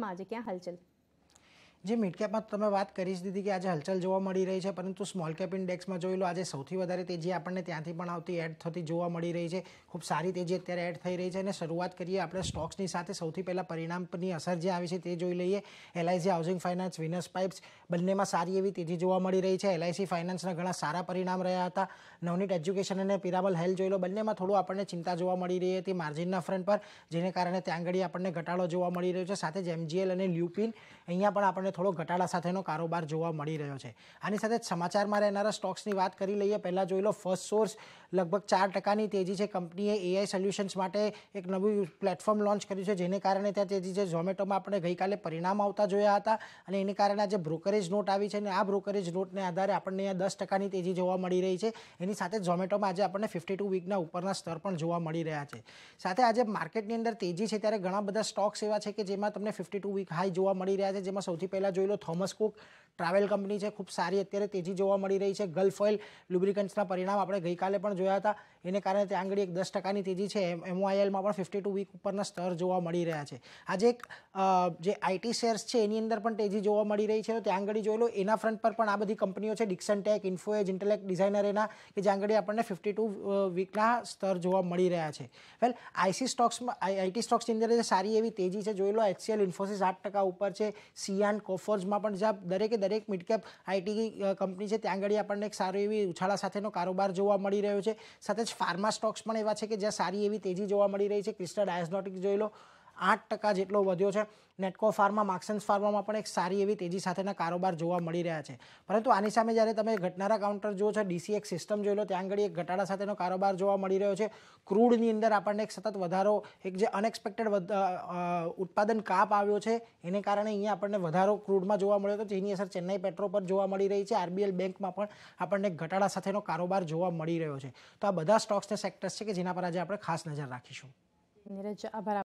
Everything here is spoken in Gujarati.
માં આજે ક્યાં હલચલ જે કેપમાં તમે વાત કરી જ દીધી કે આજે હલચલ જોવા મળી રહી છે પરંતુ સ્મોલ કેપ ઇન્ડેક્સમાં જોઈ લો આજે સૌથી વધારે તેજી આપણને ત્યાંથી પણ આવતી એડ થતી જોવા મળી રહી છે ખૂબ સારી તેજી અત્યારે એડ થઈ રહી છે અને શરૂઆત કરીએ આપણે સ્ટોક્સની સાથે સૌથી પહેલાં પરિણામની અસર જે આવી છે તે જોઈ લઈએ LIC housing finance Venus pipes બંનેમાં સારી એવી તેજી જોવા મળી રહી છે એલઆઈસી ફાઇનાન્સના ઘણા સારા પરિણામ રહ્યા હતા નવનીટ એજ્યુકેશન અને પિરામલ હેલ્થ જોઈ લો બંનેમાં થોડું આપણને ચિંતા જોવા મળી રહી હતી માર્જિનના ફ્રન્ટ પર જેને કારણે ત્યાં આગળ આપણને ઘટાડો જોવા મળી રહ્યો છે સાથે જ એમજીએલ અને લ્યુપિન અહીંયા પણ આપણને આપણને થોડો ઘટાડા સાથેનો કારોબાર જોવા મળી રહ્યો છે આની સાથે સમાચારમાં રહેનારા સ્ટોક્સની વાત કરી લઈએ પહેલાં જોઈ લો ફર્સ્ટ સોર્સ લગભગ ચાર ટકાની તેજી છે કંપનીએ એઆઈ સોલ્યુશન્સ માટે એક નવું પ્લેટફોર્મ લોન્ચ કર્યું છે જેને કારણે ત્યાં તેજી છે ઝોમેટોમાં આપણે ગઈકાલે પરિણામ આવતા જોયા હતા અને એને કારણે આજે બ્રોકરેજ નોટ આવી છે અને આ બ્રોકરેજ નોટને આધારે આપણને અહીંયા દસ ટકાની તેજી જોવા મળી રહી છે એની સાથે ઝોમેટોમાં આજે આપણને ફિફ્ટી ટુ વીકના ઉપરના સ્તર પણ જોવા મળી રહ્યા છે સાથે આજે માર્કેટની અંદર તેજી છે ત્યારે ઘણા બધા સ્ટોક્સ એવા છે કે જેમાં તમને ફિફ્ટી ટુ વીક હાઈ જોવા મળી રહ્યા છે જેમાં સૌથી પહેલાં પહેલાં જોઈ લો થોમસ કુક ટ્રાવેલ કંપની છે ખૂબ સારી અત્યારે તેજી જોવા મળી રહી છે ગલ્ફ ઓઇલ લુબ્રિકન્ટ્સના પરિણામ આપણે ગઈકાલે પણ જોયા હતા એને કારણે ત્યાં આગળ એક દસ ટકાની તેજી છે એમઓઆઈએલમાં પણ ફિફ્ટી ટુ વીક ઉપરના સ્તર જોવા મળી રહ્યા છે આજે એક જે આઈટી શેર્સ છે એની અંદર પણ તેજી જોવા મળી રહી છે તો ત્યાં આગળ જોઈ એના ફ્રન્ટ પર પણ આ બધી કંપનીઓ છે Dixon Tech Info Edge Intellect Design Arena કે જ્યાં આગળ આપણને ફિફ્ટી ટુ વીકના સ્તર જોવા મળી રહ્યા છે વેલ આઈસી સ્ટોક્સમાં આઈટી સ્ટોક્સની અંદર સારી એવી તેજી છે જોઈ લો એચસીએલ ઇન્ફોસિસ આઠ ટકા ઉપર છે સિયાન કોફોર્સમાં પણ જ્યાં દરેકે કે દરેક મિડકેપ આઈટી કંપની છે ત્યાં આગળ આપણને એક સારી એવી ઉછાળા સાથેનો કારોબાર જોવા મળી રહ્યો છે સાથે જ ફાર્મા સ્ટોક્સ પણ એવા છે કે જ્યાં સારી એવી તેજી જોવા મળી રહી છે ક્રિસ્ટા ડાયઝનોટિક્સ જોઈ લો આઠ ટકા જેટલો વધ્યો છે નેટકો ફાર્મા માક્સન્સ ફાર્મામાં પણ એક સારી એવી તેજી સાથેના કારોબાર જોવા મળી રહ્યા છે પરંતુ આની સામે જ્યારે તમે ઘટનારા કાઉન્ટર જુઓ છો એક સિસ્ટમ જોઈ લો ત્યાં આગળ એક ઘટાડા સાથેનો કારોબાર જોવા મળી રહ્યો છે ક્રૂડની અંદર આપણને એક સતત વધારો એક જે અનએક્સપેક્ટેડ ઉત્પાદન કાપ આવ્યો છે એને કારણે અહીંયા આપણને વધારો ક્રૂડમાં જોવા મળ્યો હતો જેની અસર ચેન્નાઈ પેટ્રો પર જોવા મળી રહી છે આરબીએલ બેંકમાં પણ આપણને ઘટાડા સાથેનો કારોબાર જોવા મળી રહ્યો છે તો આ બધા સ્ટોક્સને સેક્ટર્સ છે કે જેના પર આજે આપણે ખાસ નજર રાખીશું નીરજ આભાર